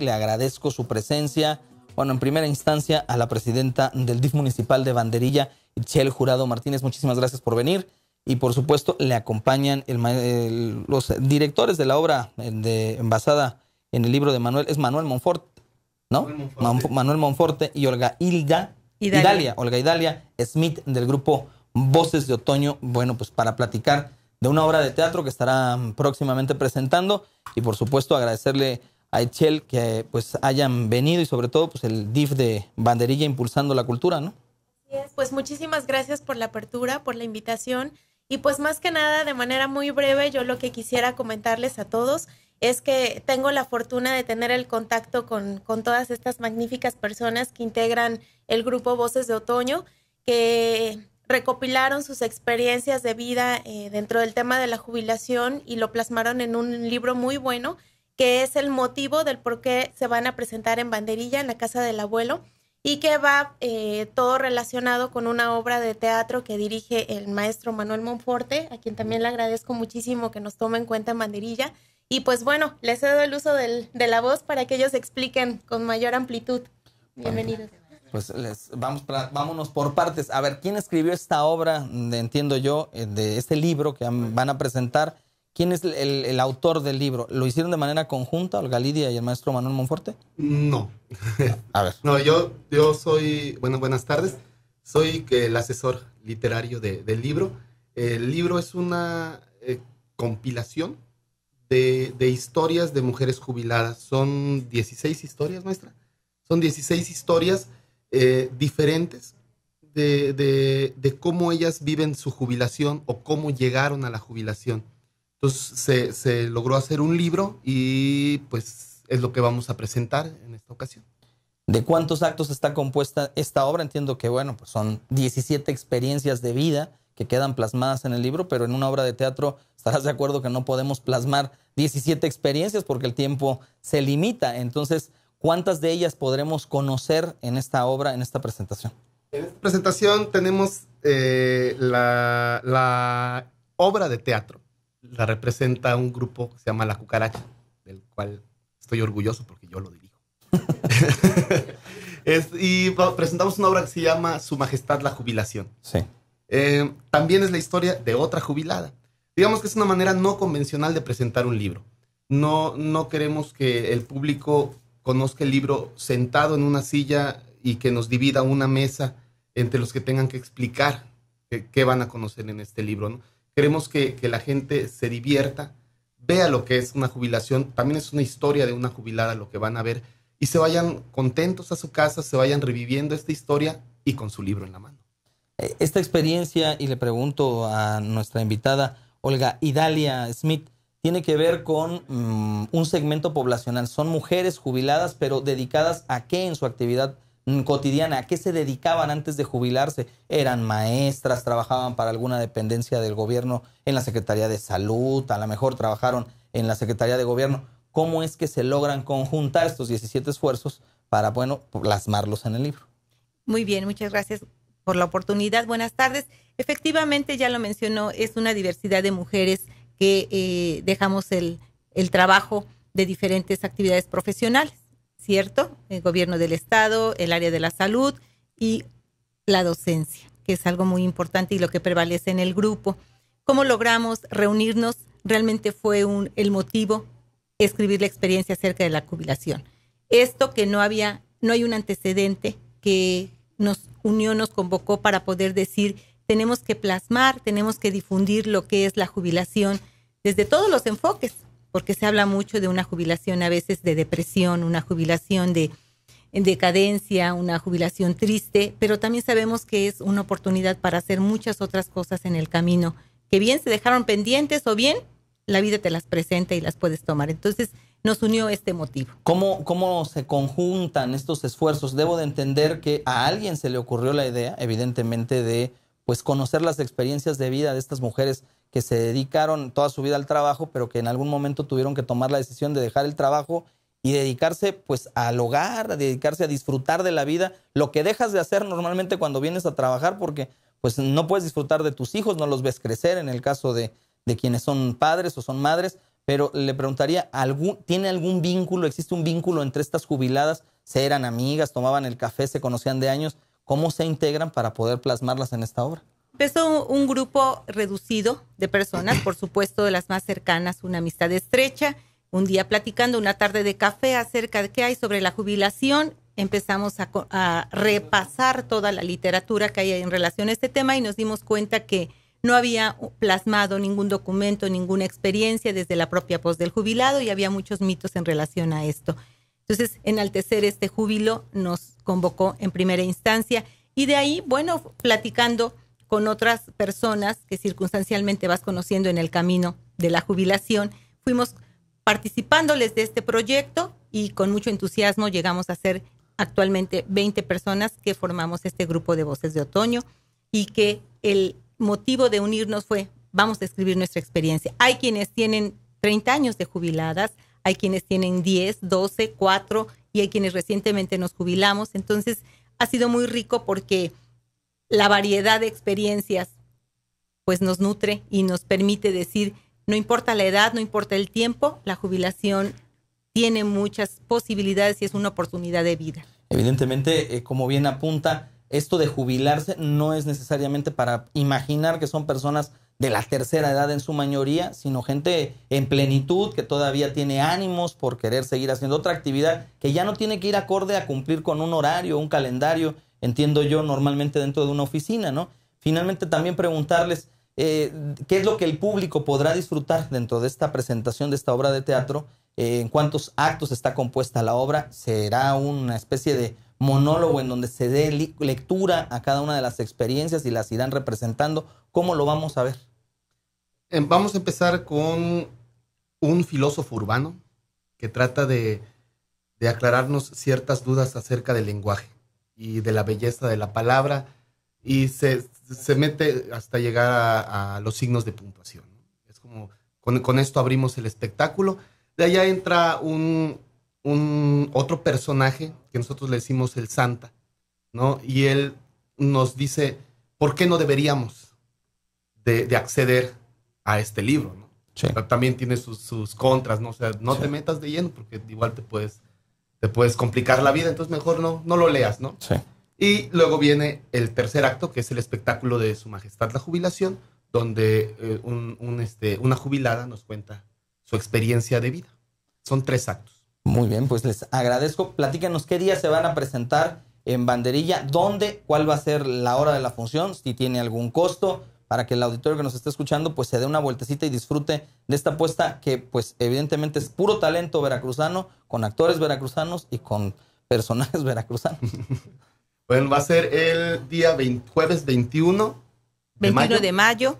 Le agradezco su presencia, bueno, en primera instancia a la presidenta del DIF municipal de Banderilla, Chel Jurado Martínez. Muchísimas gracias por venir. Y por supuesto, le acompañan los directores de la obra eh, de, basada en el libro de Manuel, es Manuel Monfort, ¿no? Manuel Monforte, y Olga Hilda, Olga Idalia Smith del grupo Voces de Otoño, bueno, pues para platicar de una obra de teatro que estará próximamente presentando y por supuesto agradecerle a que pues hayan venido y sobre todo pues el DIF de Banderilla impulsando la cultura, ¿no? Pues muchísimas gracias por la apertura, por la invitación y pues más que nada de manera muy breve yo lo que quisiera comentarles a todos es que tengo la fortuna de tener el contacto con, con todas estas magníficas personas que integran el grupo Voces de Otoño, que recopilaron sus experiencias de vida eh, dentro del tema de la jubilación y lo plasmaron en un libro muy bueno que es el motivo del por qué se van a presentar en banderilla en la casa del abuelo y que va eh, todo relacionado con una obra de teatro que dirige el maestro Manuel Monforte, a quien también le agradezco muchísimo que nos tome en cuenta en banderilla. Y pues bueno, les cedo el uso de la voz para que ellos expliquen con mayor amplitud. Bienvenidos. Pues vamos vámonos por partes. A ver, ¿quién escribió esta obra, entiendo yo, eh, de este libro que van a presentar? ¿Quién es el, autor del libro? ¿Lo hicieron de manera conjunta, Olga Lidia y el maestro Manuel Monforte? No. A ver. No, yo, yo soy, bueno, buenas tardes. Soy el asesor literario del libro. El libro es una eh, compilación de, historias de mujeres jubiladas. Son 16 historias, maestra. Son 16 historias eh, diferentes de, de cómo ellas viven su jubilación o cómo llegaron a la jubilación entonces se, logró hacer un libro y pues es lo que vamos a presentar en esta ocasión. ¿De cuántos actos está compuesta esta obra? Entiendo que, bueno, pues son 17 experiencias de vida que quedan plasmadas en el libro, pero en una obra de teatro estarás de acuerdo que no podemos plasmar 17 experiencias porque el tiempo se limita. Entonces, ¿cuántas de ellas podremos conocer en esta obra, en esta presentación? En esta presentación tenemos eh, la obra de teatro la representa un grupo que se llama La Cucaracha, del cual estoy orgulloso porque yo lo dirijo. y presentamos una obra que se llama Su Majestad la Jubilación. Sí. Eh, también es la historia de otra jubilada. Digamos que es una manera no convencional de presentar un libro. No, no queremos que el público conozca el libro sentado en una silla y que nos divida una mesa entre los que tengan que explicar qué, van a conocer en este libro. ¿no? Queremos que, la gente se divierta, vea lo que es una jubilación, también es una historia de una jubilada lo que van a ver y se vayan contentos a su casa, se vayan reviviendo esta historia y con su libro en la mano. Eh, esta experiencia, y le pregunto a nuestra invitada Olga Idalia Smith, tiene que ver con mm, un segmento poblacional. Son mujeres jubiladas, pero dedicadas a qué en su actividad Mm, cotidiana, a qué se dedicaban antes de jubilarse. Eran maestras, trabajaban para alguna dependencia del gobierno en la Secretaría de Salud, a lo mejor trabajaron en la Secretaría de Gobierno. ¿Cómo es que se logran conjuntar estos 17 esfuerzos para, bueno, plasmarlos en el libro? Muy bien, muchas gracias por la oportunidad. Buenas tardes. Efectivamente, ya lo mencionó, es una diversidad de mujeres que eh, dejamos el trabajo de diferentes actividades profesionales. ¿cierto? El gobierno del Estado, el área de la salud y la docencia, que es algo muy importante y lo que prevalece en el grupo. ¿Cómo logramos reunirnos? Realmente fue un, el motivo escribir la experiencia acerca de la jubilación. Esto que no había, no hay un antecedente que nos unió, nos convocó para poder decir, tenemos que plasmar, tenemos que difundir lo que es la jubilación desde todos los enfoques, porque se habla mucho de una jubilación a veces de depresión, una jubilación de decadencia, una jubilación triste, pero también sabemos que es una oportunidad para hacer muchas otras cosas en el camino, que bien se dejaron pendientes o bien la vida te las presenta y las puedes tomar. Entonces, nos unió este motivo. ¿Cómo, ¿Cómo se conjuntan estos esfuerzos? Debo de entender que a alguien se le ocurrió la idea, evidentemente, de pues conocer las experiencias de vida de estas mujeres que se dedicaron toda su vida al trabajo, pero que en algún momento tuvieron que tomar la decisión de dejar el trabajo y dedicarse pues al hogar, a dedicarse a disfrutar de la vida, lo que dejas de hacer normalmente cuando vienes a trabajar porque pues no puedes disfrutar de tus hijos, no los ves crecer en el caso de, de quienes son padres o son madres, pero le preguntaría, ¿tiene algún vínculo, existe un vínculo entre estas jubiladas? ¿Se eran amigas, tomaban el café, se conocían de años? ¿Cómo se integran para poder plasmarlas en esta obra? Empezó un grupo reducido de personas, por supuesto de las más cercanas, una amistad estrecha. Un día platicando una tarde de café acerca de qué hay sobre la jubilación, empezamos a, repasar toda la literatura que hay en relación a este tema y nos dimos cuenta que no había plasmado ningún documento, ninguna experiencia desde la propia voz del jubilado y había muchos mitos en relación a esto. Entonces, enaltecer este júbilo nos convocó en primera instancia y de ahí, bueno, platicando con otras personas que circunstancialmente vas conociendo en el camino de la jubilación. Fuimos participándoles de este proyecto y con mucho entusiasmo llegamos a ser actualmente 20 personas que formamos este grupo de Voces de Otoño y que el motivo de unirnos fue, vamos a escribir nuestra experiencia. Hay quienes tienen 30 años de jubiladas, hay quienes tienen 10, 12, 4 y hay quienes recientemente nos jubilamos. Entonces, ha sido muy rico porque la variedad de experiencias pues nos nutre y nos permite decir, no importa la edad, no importa el tiempo, la jubilación tiene muchas posibilidades y es una oportunidad de vida. Evidentemente, eh, como bien apunta, esto de jubilarse no es necesariamente para imaginar que son personas de la tercera edad en su mayoría, sino gente en plenitud que todavía tiene ánimos por querer seguir haciendo otra actividad que ya no tiene que ir acorde a cumplir con un horario, un calendario, entiendo yo, normalmente dentro de una oficina, ¿no? Finalmente también preguntarles eh, qué es lo que el público podrá disfrutar dentro de esta presentación de esta obra de teatro, eh, en cuántos actos está compuesta la obra, será una especie de monólogo en donde se dé lectura a cada una de las experiencias y las irán representando, ¿cómo lo vamos a ver? Em, vamos a empezar con un filósofo urbano que trata de aclararnos ciertas dudas acerca del lenguaje y de la belleza de la palabra y se, se mete hasta llegar a, los signos de puntuación. Es como, con, con, esto abrimos el espectáculo. De allá entra un, un otro personaje que nosotros le decimos el Santa, ¿no? Y él nos dice, ¿por qué no deberíamos de, acceder a este libro? También tiene sus, sus, contras, ¿no? O sea, no te metas de lleno porque igual te puedes te puedes complicar la vida, entonces mejor no, no lo leas, ¿no? Sí. Y luego viene el tercer acto, que es el espectáculo de Su Majestad la Jubilación, donde eh, un, este, una jubilada nos cuenta su experiencia de vida. Son tres actos. Muy bien, pues les agradezco. Platíquenos qué día se van a presentar en Banderilla, dónde, cuál va a ser la hora de la función, si tiene algún costo para que el auditorio que nos esté escuchando pues se dé una vueltecita y disfrute de esta apuesta que pues evidentemente es puro talento veracruzano, con actores veracruzanos y con personajes veracruzanos. Bueno, va a ser el día jueves 21 de 21 mayo. de mayo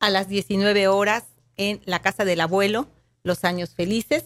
a las 19 horas en la casa del abuelo, Los Años Felices,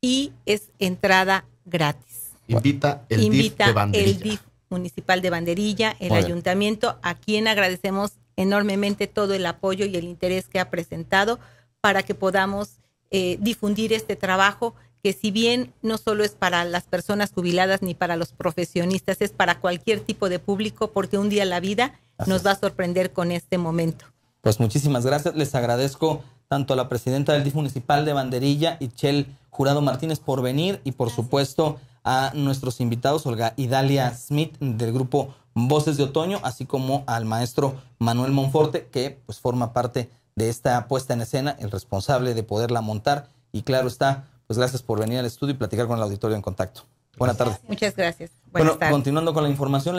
y es entrada gratis. Invita el DIF municipal de Banderilla, el ayuntamiento, a quien agradecemos enormemente todo el apoyo y el interés que ha presentado para que podamos eh, difundir este trabajo que si bien no solo es para las personas jubiladas ni para los profesionistas, es para cualquier tipo de público porque un día la vida nos va a sorprender con este momento. Pues muchísimas gracias, les agradezco tanto a la presidenta del DIF municipal de Banderilla, y Chel Jurado Martínez, por venir y por supuesto a nuestros invitados, Olga Dalia Smith del grupo Voces de Otoño, así como al maestro Manuel Monforte, que pues forma parte de esta puesta en escena, el responsable de poderla montar. Y claro está, pues gracias por venir al estudio y platicar con el auditorio en contacto. Buenas tardes. Muchas gracias. bueno, continuando con la información.